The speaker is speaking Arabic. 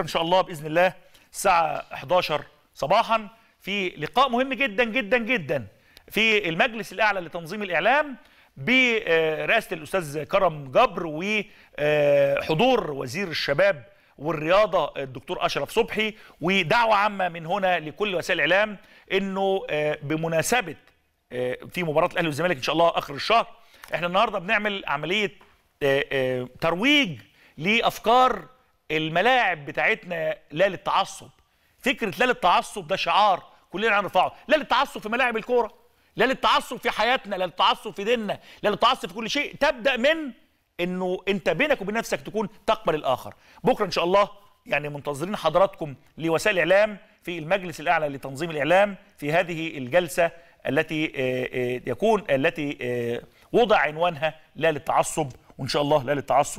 ان شاء الله باذن الله الساعه 11 صباحا في لقاء مهم جدا جدا جدا في المجلس الاعلى لتنظيم الاعلام برئاسه الاستاذ كرم جبر وحضور وزير الشباب والرياضه الدكتور اشرف صبحي ودعوه عامه من هنا لكل وسائل الاعلام انه آه، بمناسبه آه، في مباراه الاهلي والزمالك ان شاء الله اخر الشهر احنا النهارده بنعمل عمليه آه، ترويج لافكار الملاعب بتاعتنا لا للتعصب فكره لا للتعصب ده شعار كلنا هنرفعه لا للتعصب في ملاعب الكوره لا للتعصب في حياتنا لا للتعصب في ديننا لا للتعصب في كل شيء تبدا من انه انت بينك وبين نفسك تكون تقبل الاخر بكره ان شاء الله يعني منتظرين حضراتكم لوسائل الاعلام في المجلس الاعلى لتنظيم الاعلام في هذه الجلسه التي آه، آه، يكون التي آه، وضع عنوانها لا للتعصب وان شاء الله لا للتعصب